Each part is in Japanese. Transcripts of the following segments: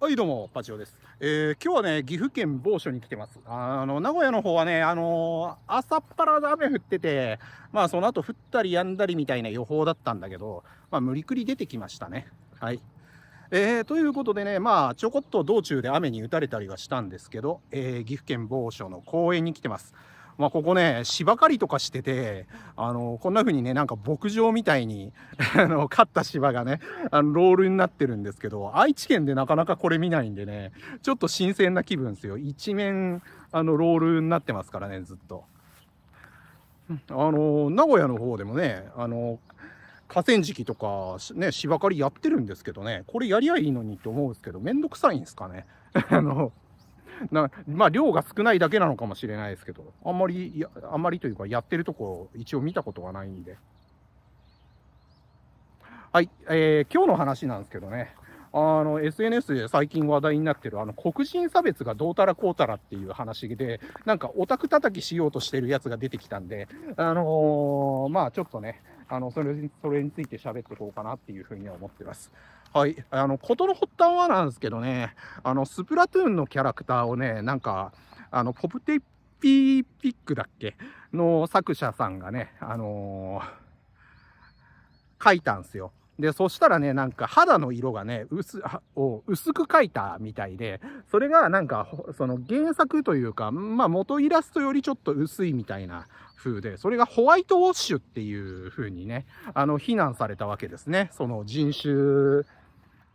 はい、どうも、パチオです。えー、今日はね、岐阜県某所に来てます。あの、名古屋の方はね、あのー、朝っぱらで雨降ってて、まあ、その後降ったり止んだりみたいな予報だったんだけど、まあ、無理くり出てきましたね。はい。えー、ということでね、まあ、ちょこっと道中で雨に打たれたりはしたんですけど、えー、岐阜県某所の公園に来てます。まあ、ここね芝刈りとかしててあのこんな風にねなんか牧場みたいに あの刈った芝がねあのロールになってるんですけど愛知県でなかなかこれ見ないんでねちょっと新鮮な気分ですよ一面あのロールになってますからねずっと。あの名古屋の方でもねあの河川敷とか、ね、芝刈りやってるんですけどねこれやりゃいいのにって思うんですけど面倒くさいんですかね。あのなまあ、量が少ないだけなのかもしれないですけど、あんまり、あんまりというか、やってるとこ、一応見たことがないんで。はい、えー、今日の話なんですけどね、あの、SNS で最近話題になってる、あの、黒人差別がどうたらこうたらっていう話で、なんかオタク叩きしようとしてるやつが出てきたんで、あのー、まあちょっとね、あのそれそれについて喋っていこうかなっていうふうには思ってます。はい。あの、ことの発端はなんですけどね、あの、スプラトゥーンのキャラクターをね、なんか、あの、ポプテピーピックだっけの作者さんがね、あのー、書いたんですよ。で、そしたらね、なんか肌の色がね、薄、を薄く描いたみたいで、それがなんか、その原作というか、まあ元イラストよりちょっと薄いみたいな風で、それがホワイトウォッシュっていう風にね、あの、非難されたわけですね。その人種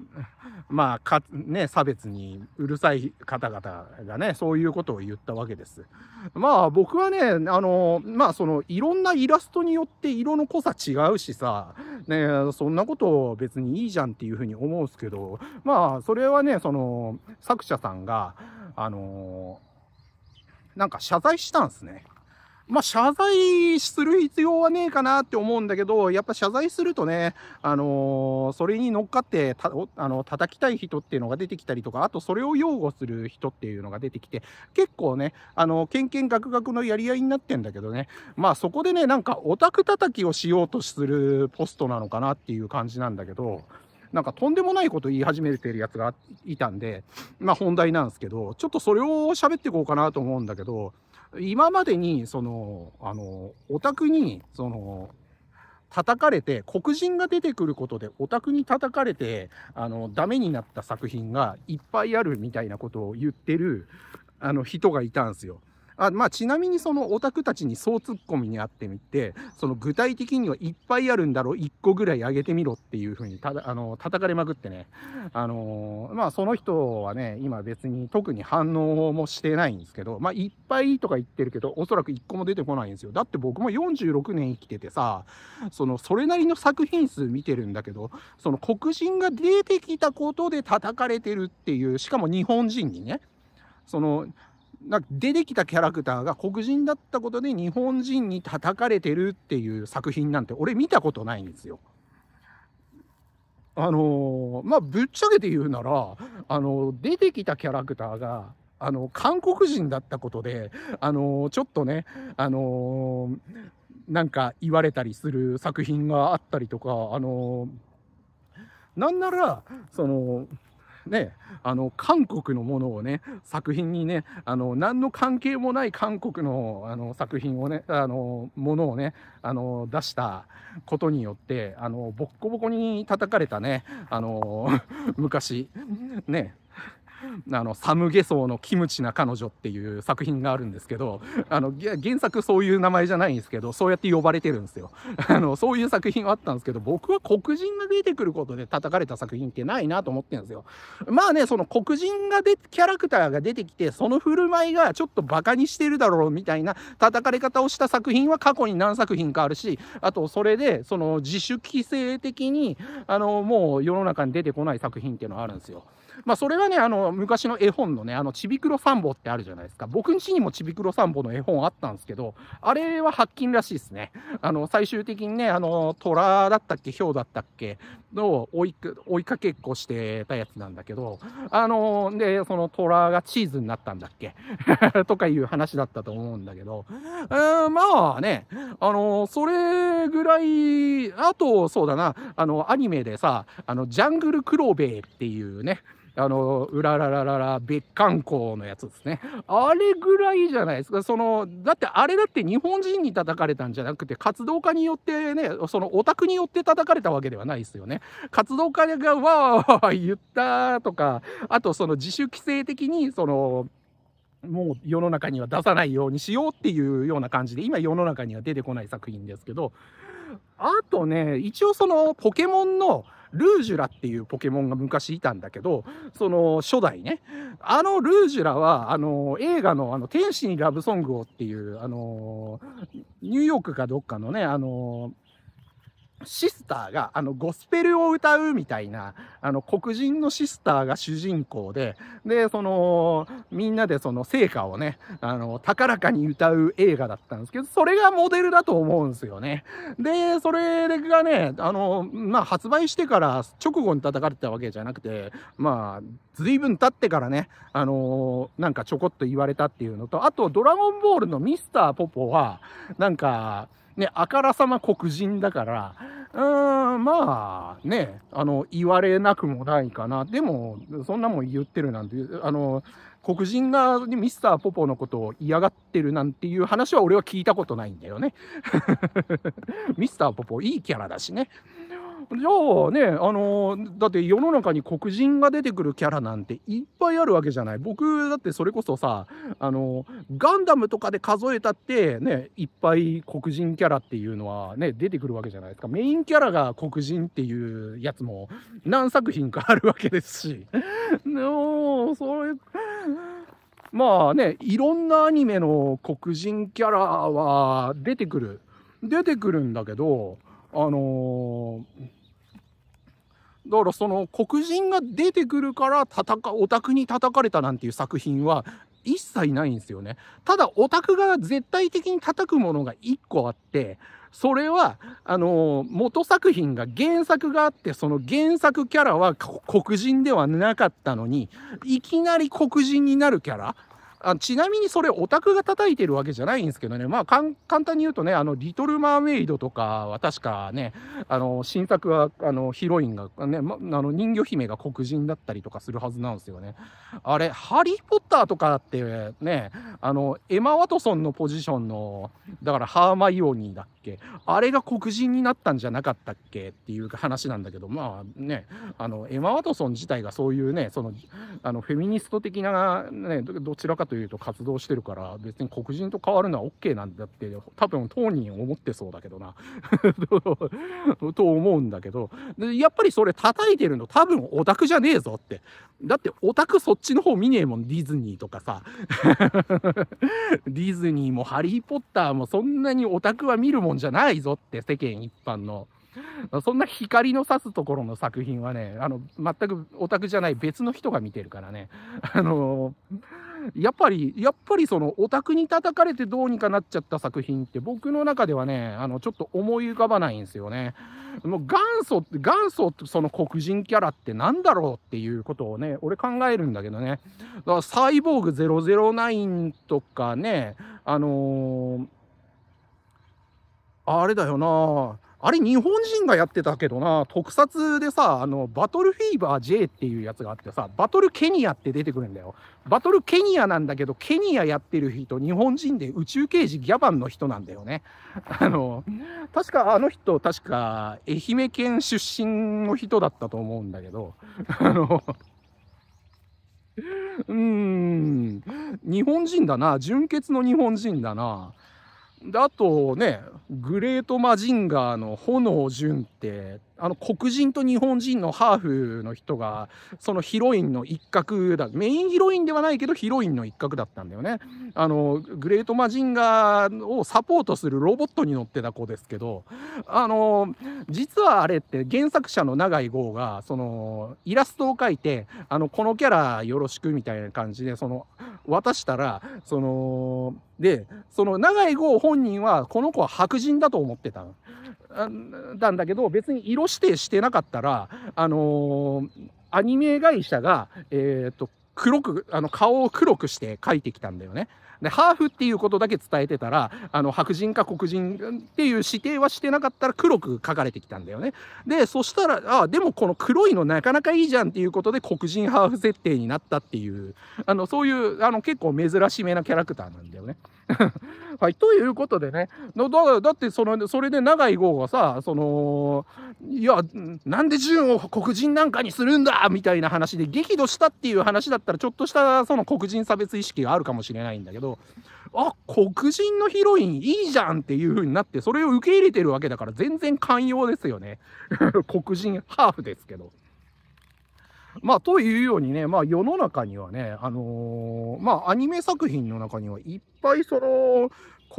まあか、ね、差別にうるさい方々がね、そういうことを言ったわけです。まあ僕はね、あの、まあそのいろんなイラストによって色の濃さ違うしさ、ね、そんなこと別にいいじゃんっていうふうに思うんすけど、まあそれはね、その作者さんが、あの、なんか謝罪したんですね。まあ、謝罪する必要はねえかなって思うんだけど、やっぱ謝罪するとね、あのー、それに乗っかってた、あの、叩きたい人っていうのが出てきたりとか、あとそれを擁護する人っていうのが出てきて、結構ね、あの、ケンケンガクガクのやり合いになってんだけどね、まあそこでね、なんかオタク叩きをしようとするポストなのかなっていう感じなんだけど、なんかとんでもないこと言い始めてるやつがいたんで、まあ本題なんですけど、ちょっとそれを喋っていこうかなと思うんだけど、今までに、その、あの、オタクに、その、叩かれて、黒人が出てくることでオタクに叩かれて、あの、ダメになった作品がいっぱいあるみたいなことを言ってる、あの、人がいたんですよ。あまあ、ちなみにそのオタクたちに総ツッコミにあってみてその具体的にはいっぱいあるんだろう1個ぐらい上げてみろっていうふうにただあの叩かれまくってねあのまあその人はね今別に特に反応もしてないんですけどまあいっぱいとか言ってるけどおそらく1個も出てこないんですよだって僕も46年生きててさそのそれなりの作品数見てるんだけどその黒人が出てきたことで叩かれてるっていうしかも日本人にねそのなんか出てきたキャラクターが黒人だったことで日本人に叩かれてるっていう作品なんて俺見たことないんですよ。あのー、まあぶっちゃけて言うなら、あのー、出てきたキャラクターがあの韓国人だったことで、あのちょっとね、あのなんか言われたりする作品があったりとか、あのなんならそのね、あの韓国のものをね作品にねあの何の関係もない韓国のあの作品をねあのものをねあの出したことによってあのボッコボコに叩かれたねあの 昔ね あのサムゲソウのキムチな彼女っていう作品があるんですけど、あの原作そういう名前じゃないんですけど、そうやって呼ばれてるんですよ。あのそういう作品はあったんですけど、僕は黒人が出てくることで叩かれた作品ってないなと思ってるんですよ。まあね、その黒人がでキャラクターが出てきて、その振る舞いがちょっとバカにしてるだろうみたいな叩かれ方をした作品は過去に何作品かあるし、あとそれでその自主規制的に、あのもう世の中に出てこない作品っていうのはあるんですよ。まあ、それはね、あの、昔の絵本のね、あの、ちびくろんぼってあるじゃないですか。僕ん家にもちびくろんぼの絵本あったんですけど、あれは発金らしいですね。あの、最終的にね、あの、虎だったっけ、ヒョウだったっけ、の追い追いかけっこしてたやつなんだけど、あの、で、その虎がチーズになったんだっけ とかいう話だったと思うんだけど、えー、まあね、あの、それぐらい、あと、そうだな、あの、アニメでさ、あの、ジャングルクローベイっていうね、あの、うららららら、別観光のやつですね。あれぐらいじゃないですか。その、だってあれだって日本人に叩かれたんじゃなくて、活動家によってね、そのオタクによって叩かれたわけではないですよね。活動家がわーわー言ったとか、あとその自主規制的に、その、もう世の中には出さないようにしようっていうような感じで、今世の中には出てこない作品ですけど、あとね、一応そのポケモンの、ルージュラっていうポケモンが昔いたんだけど、その初代ね、あのルージュラは、あの、映画のあの、天使にラブソングをっていう、あの、ニューヨークかどっかのね、あの、シスターが、あの、ゴスペルを歌うみたいな、あの、黒人のシスターが主人公で、で、その、みんなでその成果をね、あの、高らかに歌う映画だったんですけど、それがモデルだと思うんですよね。で、それがね、あの、まあ、発売してから直後に叩かれたわけじゃなくて、まあ、随分経ってからね、あの、なんかちょこっと言われたっていうのと、あと、ドラゴンボールのミスターポポは、なんか、ね、あからさま黒人だから、うーん、まあ、ね、あの、言われなくもないかな。でも、そんなもん言ってるなんて、あの、黒人がミスターポポのことを嫌がってるなんていう話は俺は聞いたことないんだよね。ミスターポポいいキャラだしね。じゃあね、あのだって世の中に黒人が出てくるキャラなんていっぱいあるわけじゃない。僕だってそれこそさ、あのガンダムとかで数えたってね、いっぱい黒人キャラっていうのはね、出てくるわけじゃないですか。メインキャラが黒人っていうやつも何作品かあるわけですし。も、それ、まあね、いろんなアニメの黒人キャラは出てくる。出てくるんだけど、あのーだからその黒人が出てくるから戦か、オタクに叩かれたなんていう作品は一切ないんですよね。ただオタクが絶対的に叩くものが一個あって、それは、あのー、元作品が原作があって、その原作キャラは黒人ではなかったのに、いきなり黒人になるキャラあちなみにそれオタクが叩いてるわけじゃないんですけどね、まあ、簡単に言うとね、あの、リトル・マーメイドとかは確かね、あの、新作は、あの、ヒロインがね、ま、あの、人魚姫が黒人だったりとかするはずなんですよね。あれ、ハリー・ポッターとかってね、あの、エマ・ワトソンのポジションの、だからハーマイオニーだっけ、あれが黒人になったんじゃなかったっけっていう話なんだけど、まあね、あの、エマ・ワトソン自体がそういうね、その、あの、フェミニスト的な、ね、どちらかというと活動してるから、別に黒人と変わるのは OK なんだって、多分当人思ってそうだけどな と思うんだけど、でやっぱりそれ叩いてるの多分オタクじゃねえぞって。だってオタクそっちの方見ねえもん、ディズニーとかさ。ディズニーもハリーポッターもそんなにオタクは見るもんじゃないぞって、世間一般の。そんな光の差すところの作品はね、あの、全くオタクじゃない別の人が見てるからね。あのーやっぱり、やっぱりそのオタクに叩かれてどうにかなっちゃった作品って僕の中ではね、あの、ちょっと思い浮かばないんですよね。もう元祖、元祖その黒人キャラってなんだろうっていうことをね、俺考えるんだけどね。だからサイボーグ009とかね、あのー、あれだよなあれ日本人がやってたけどな、特撮でさ、あの、バトルフィーバー J っていうやつがあってさ、バトルケニアって出てくるんだよ。バトルケニアなんだけど、ケニアやってる人、日本人で宇宙刑事ギャバンの人なんだよね。あの、確かあの人、確か愛媛県出身の人だったと思うんだけど、あの、うーん、日本人だな、純血の日本人だな。で、あとね、グレートマジンガーの炎純って、あの黒人と日本人のハーフの人が、そのヒロインの一角だ、メインヒロインではないけどヒロインの一角だったんだよね。あの、グレートマジンガーをサポートするロボットに乗ってた子ですけど、あの、実はあれって原作者の永井豪が、その、イラストを描いて、あの、このキャラよろしくみたいな感じで、その、渡したらそのでその長井豪本人はこの子は白人だと思ってたんだけど別に色指定してなかったらあのーアニメ会社が、えーと黒く、あの、顔を黒くして描いてきたんだよね。で、ハーフっていうことだけ伝えてたら、あの、白人か黒人っていう指定はしてなかったら黒く書かれてきたんだよね。で、そしたら、ああ、でもこの黒いのなかなかいいじゃんっていうことで黒人ハーフ設定になったっていう、あの、そういう、あの、結構珍しめなキャラクターなんだよね。はい、ということでね、だだってその、それで長井号がさ、その、いや、なんで純を黒人なんかにするんだみたいな話で激怒したっていう話だったら、ちょっとしたその黒人差別意識があるかもしれないんだけど、あ、黒人のヒロインいいじゃんっていう風になって、それを受け入れてるわけだから、全然寛容ですよね。黒人ハーフですけど。まあ、というようにね、まあ、世の中にはね、あのー、まあ、アニメ作品の中にはいっぱいその、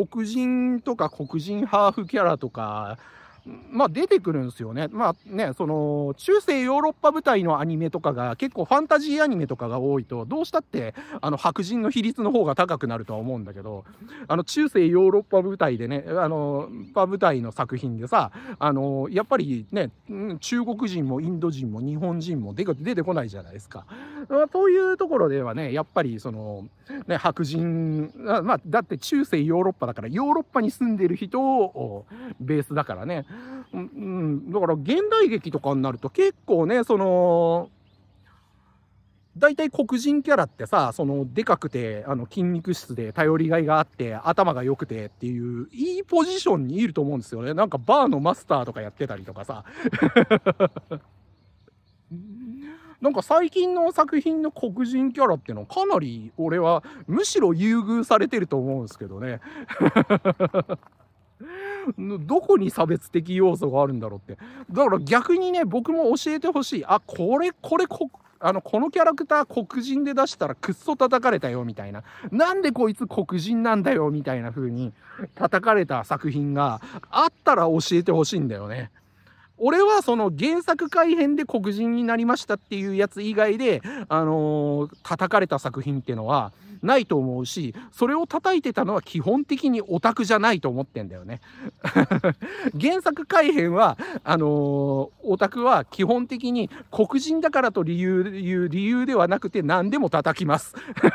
黒人とか黒人ハーフキャラとか、まあ、出てくるんですよね。まあね、その、中世ヨーロッパ舞台のアニメとかが、結構ファンタジーアニメとかが多いと、どうしたって、あの、白人の比率の方が高くなるとは思うんだけど、あの、中世ヨーロッパ舞台でね、あの、パ舞台の作品でさ、あの、やっぱりね、中国人もインド人も日本人も出てこないじゃないですか。そういうところではね、やっぱりその、ね、白人、まあ、だって中世ヨーロッパだから、ヨーロッパに住んでる人をベースだからね。うん、だから現代劇とかになると結構ね、その、大体黒人キャラってさ、その、でかくて、あの、筋肉質で頼りがいがあって、頭が良くてっていう、いいポジションにいると思うんですよね。なんかバーのマスターとかやってたりとかさ。なんか最近の作品の黒人キャラっていうのはかなり俺はむしろ優遇されてると思うんですけどね。どこに差別的要素があるんだろうって。だから逆にね、僕も教えてほしい。あ、これ、これ、こ、あの、このキャラクター黒人で出したらくっそ叩かれたよ、みたいな。なんでこいつ黒人なんだよ、みたいな風に叩かれた作品があったら教えてほしいんだよね。俺はその原作改編で黒人になりましたっていうやつ以外で、あのー、叩かれた作品っていうのは、ないと思うしそれを叩いてたのは基本的にオタクじゃないと思ってんだよね 原作改編はあのオタクは基本的に黒人だからと理由理由ではなくて何でも叩きます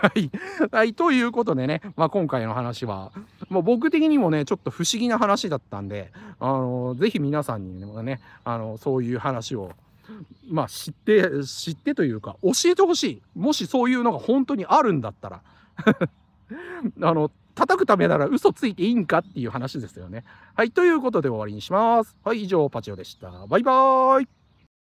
はい、ということでね、まあ、今回の話はもう僕的にもねちょっと不思議な話だったんで、あのー、ぜひ皆さんにもね、あのそういう話をまあ知って、知ってというか、教えてほしい。もしそういうのが本当にあるんだったら。あの、叩くためなら嘘ついていいんかっていう話ですよね。はい、ということで終わりにします。はい、以上、パチオでした。バイバーイ。